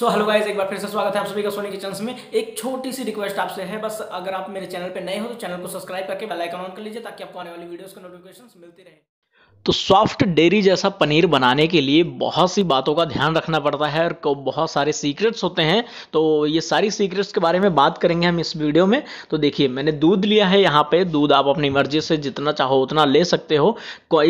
so hello guys एक बार फिर से स्वागत है आप सभी का सोनी किचन में एक छोटी सी रिक्वेस्ट आपसे है बस अगर आप मेरे चैनल पर नए हो तो चैनल को सब्सक्राइब करके बेल आइकन ऑन कर लीजिए ताकि आपको आने वाली वीडियोस का नोटिफिकेशन मिलती रहे तो सॉफ्ट डेरी जैसा पनीर बनाने के लिए बहुत सी बातों का ध्यान रखना पड़ता है और बहुत सारे सीक्रेट्स होते हैं तो ये सारी सीक्रेट्स के बारे में बात करेंगे हम इस वीडियो में तो देखिए मैंने दूध लिया है यहाँ पे दूध आप अपनी मर्जी से जितना चाहो उतना ले सकते हो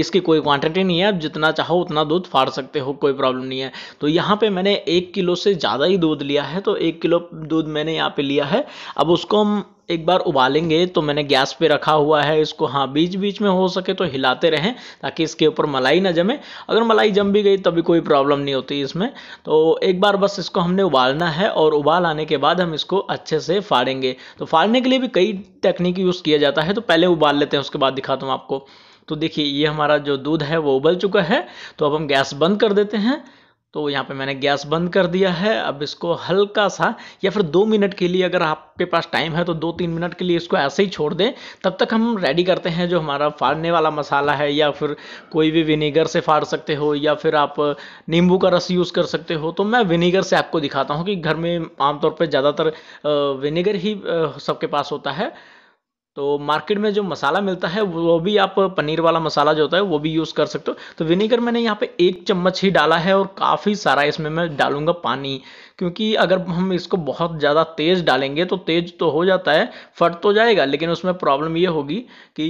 इसकी कोई क्वांटिटी नहीं है आप जितना चाहो उतना दूध फाड़ सकते हो कोई प्रॉब्लम नहीं है तो यहाँ पर मैंने एक किलो से ज़्यादा ही दूध लिया है तो एक किलो दूध मैंने यहाँ पर लिया है अब उसको हम एक बार उबालेंगे तो मैंने गैस पे रखा हुआ है इसको हाँ बीच बीच में हो सके तो हिलाते रहें ताकि इसके ऊपर मलाई ना जमे अगर मलाई जम भी गई तभी कोई प्रॉब्लम नहीं होती इसमें तो एक बार बस इसको हमने उबालना है और उबाल आने के बाद हम इसको अच्छे से फाड़ेंगे तो फाड़ने के लिए भी कई टेक्निक यूज़ किया जाता है तो पहले उबाल लेते हैं उसके बाद दिखाता हूँ आपको तो देखिए ये हमारा जो दूध है वो उबल चुका है तो अब हम गैस बंद कर देते हैं तो यहाँ पे मैंने गैस बंद कर दिया है अब इसको हल्का सा या फिर दो मिनट के लिए अगर आपके पास टाइम है तो दो तीन मिनट के लिए इसको ऐसे ही छोड़ दें तब तक हम रेडी करते हैं जो हमारा फाड़ने वाला मसाला है या फिर कोई भी विनीगर से फाड़ सकते हो या फिर आप नींबू का रस यूज़ कर सकते हो तो मैं विनीगर से आपको दिखाता हूँ कि घर में आमतौर पर ज़्यादातर विनीगर ही सबके पास होता है तो मार्केट में जो मसाला मिलता है वो भी आप पनीर वाला मसाला जो होता है वो भी यूज़ कर सकते हो तो विनेगर मैंने यहाँ पे एक चम्मच ही डाला है और काफ़ी सारा इसमें मैं डालूंगा पानी क्योंकि अगर हम इसको बहुत ज़्यादा तेज़ डालेंगे तो तेज़ तो हो जाता है फट तो जाएगा लेकिन उसमें प्रॉब्लम ये होगी कि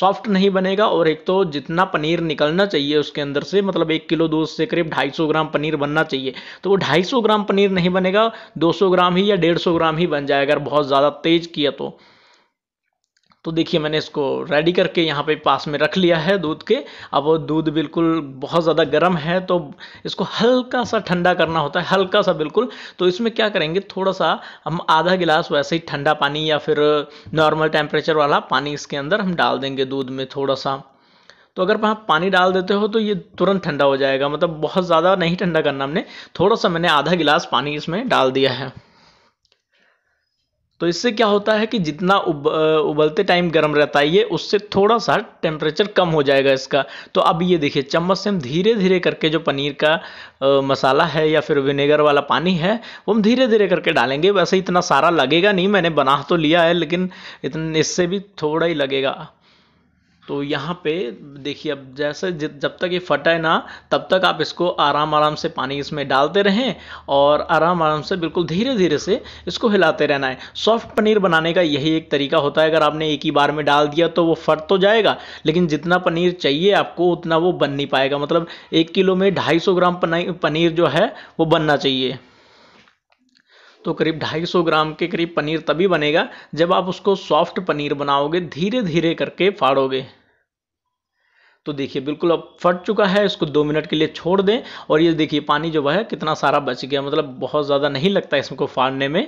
सॉफ्ट नहीं बनेगा और एक तो जितना पनीर निकलना चाहिए उसके अंदर से मतलब एक किलो दूध से करीब 250 ग्राम पनीर बनना चाहिए तो वो 250 ग्राम पनीर नहीं बनेगा 200 ग्राम ही या 150 ग्राम ही बन जाएगा अगर बहुत ज़्यादा तेज़ किया तो तो देखिए मैंने इसको रेडी करके यहाँ पे पास में रख लिया है दूध के अब वो दूध बिल्कुल बहुत ज़्यादा गर्म है तो इसको हल्का सा ठंडा करना होता है हल्का सा बिल्कुल तो इसमें क्या करेंगे थोड़ा सा हम आधा गिलास वैसे ही ठंडा पानी या फिर नॉर्मल टेम्परेचर वाला पानी इसके अंदर हम डाल देंगे दूध में थोड़ा सा तो अगर आप पानी डाल देते हो तो ये तुरंत ठंडा हो जाएगा मतलब बहुत ज़्यादा नहीं ठंडा करना हमने थोड़ा सा मैंने आधा गिलास पानी इसमें डाल दिया है तो इससे क्या होता है कि जितना उब, उबलते टाइम गर्म रहता है ये उससे थोड़ा सा टेम्परेचर कम हो जाएगा इसका तो अब ये देखिए चम्मच से हम धीरे धीरे करके जो पनीर का आ, मसाला है या फिर विनेगर वाला पानी है वो हम धीरे धीरे करके डालेंगे वैसे इतना सारा लगेगा नहीं मैंने बना तो लिया है लेकिन इतने इससे भी थोड़ा ही लगेगा तो यहाँ पे देखिए अब जैसे जब तक ये फटे ना तब तक आप इसको आराम आराम से पानी इसमें डालते रहें और आराम आराम से बिल्कुल धीरे धीरे से इसको हिलाते रहना है सॉफ्ट पनीर बनाने का यही एक तरीका होता है अगर आपने एक ही बार में डाल दिया तो वो फट तो जाएगा लेकिन जितना पनीर चाहिए आपको उतना वो बन नहीं पाएगा मतलब एक किलो में ढाई ग्राम पनीर जो है वो बनना चाहिए तो करीब 250 ग्राम के करीब पनीर तभी बनेगा जब आप उसको सॉफ्ट पनीर बनाओगे धीरे धीरे करके फाड़ोगे तो देखिए बिल्कुल अब फट चुका है इसको दो मिनट के लिए छोड़ दें और ये देखिए पानी जो है कितना सारा बच गया मतलब बहुत ज़्यादा नहीं लगता इसमें को फाड़ने में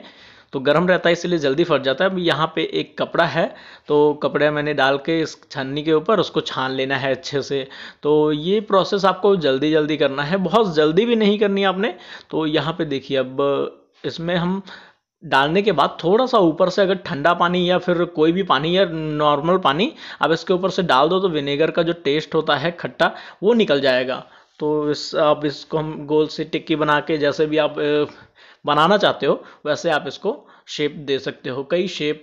तो गर्म रहता है इसलिए जल्दी फट जाता है अब यहाँ पे एक कपड़ा है तो कपड़े मैंने डाल के इस छन्नी के ऊपर उसको छान लेना है अच्छे से तो ये प्रोसेस आपको जल्दी जल्दी करना है बहुत जल्दी भी नहीं करनी आपने तो यहाँ पे देखिए अब इसमें हम डालने के बाद थोड़ा सा ऊपर से अगर ठंडा पानी या फिर कोई भी पानी या नॉर्मल पानी आप इसके ऊपर से डाल दो तो विनेगर का जो टेस्ट होता है खट्टा वो निकल जाएगा तो इस आप इसको हम गोल से टिक्की बना के जैसे भी आप बनाना चाहते हो वैसे आप इसको शेप दे सकते हो कई शेप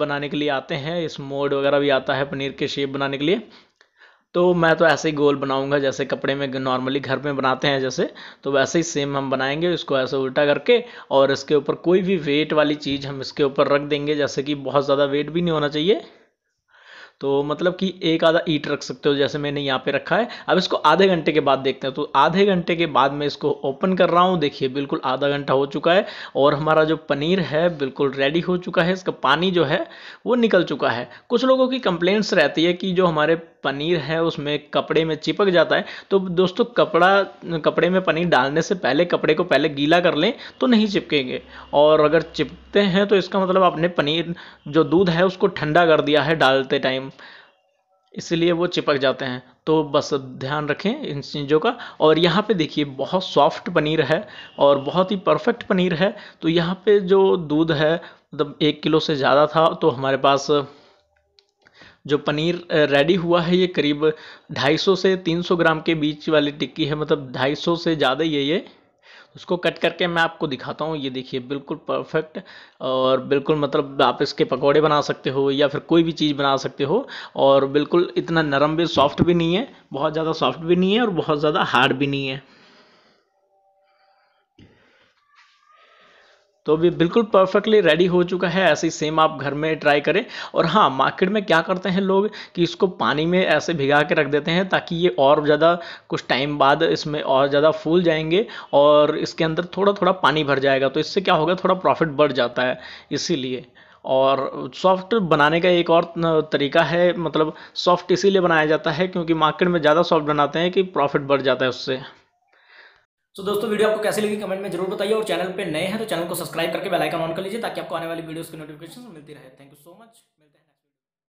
बनाने के लिए आते हैं इस मोड वगैरह भी आता है पनीर के शेप बनाने के लिए तो मैं तो ऐसे ही गोल बनाऊंगा जैसे कपड़े में नॉर्मली घर में बनाते हैं जैसे तो वैसे ही सेम हम बनाएंगे इसको ऐसे उल्टा करके और इसके ऊपर कोई भी वेट वाली चीज़ हम इसके ऊपर रख देंगे जैसे कि बहुत ज़्यादा वेट भी नहीं होना चाहिए तो मतलब कि एक आधा ईट रख सकते हो जैसे मैंने यहाँ पे रखा है अब इसको आधे घंटे के बाद देखते हैं तो आधे घंटे के बाद मैं इसको ओपन कर रहा हूँ देखिए बिल्कुल आधा घंटा हो चुका है और हमारा जो पनीर है बिल्कुल रेडी हो चुका है इसका पानी जो है वो निकल चुका है कुछ लोगों की कंप्लेंट्स रहती है कि जो हमारे पनीर है उसमें कपड़े में चिपक जाता है तो दोस्तों कपड़ा कपड़े में पनीर डालने से पहले कपड़े को पहले गीला कर लें तो नहीं चिपकेंगे और अगर चिपकते हैं तो इसका मतलब आपने पनीर जो दूध है उसको ठंडा कर दिया है डालते टाइम इसलिए वो चिपक जाते हैं तो बस ध्यान रखें इन चीज़ों का और यहाँ पे देखिए बहुत सॉफ्ट पनीर है और बहुत ही परफेक्ट पनीर है तो यहाँ पे जो दूध है मतलब एक किलो से ज़्यादा था तो हमारे पास जो पनीर रेडी हुआ है ये करीब 250 से 300 ग्राम के बीच वाली टिक्की है मतलब 250 से ज़्यादा ही है ये उसको कट करके मैं आपको दिखाता हूँ ये देखिए बिल्कुल परफेक्ट और बिल्कुल मतलब आप इसके पकोड़े बना सकते हो या फिर कोई भी चीज़ बना सकते हो और बिल्कुल इतना नरम भी सॉफ्ट भी नहीं है बहुत ज़्यादा सॉफ्ट भी नहीं है और बहुत ज़्यादा हार्ड भी नहीं है तो भी बिल्कुल परफेक्टली रेडी हो चुका है ऐसे ही सेम आप घर में ट्राई करें और हाँ मार्केट में क्या करते हैं लोग कि इसको पानी में ऐसे भिगा के रख देते हैं ताकि ये और ज़्यादा कुछ टाइम बाद इसमें और ज़्यादा फूल जाएंगे और इसके अंदर थोड़ा थोड़ा पानी भर जाएगा तो इससे क्या होगा थोड़ा प्रॉफिट बढ़ जाता है इसीलिए और सॉफ्ट बनाने का एक और तरीका है मतलब सॉफ्ट इसीलिए बनाया जाता है क्योंकि मार्केट में ज़्यादा सॉफ्ट बनाते हैं कि प्रॉफिट बढ़ जाता है उससे तो दोस्तों वीडियो आपको कैसे लगी कमेंट में जरूर बताइए और चैनल पे नए हैं तो चैनल को सब्सक्राइब करके बेल आइकन ऑन कर लीजिए ताकि आपको आने वाली वीडियोस की नोटिफिकेशन मिलती रहे थैंक यू सो मच मिलते हैं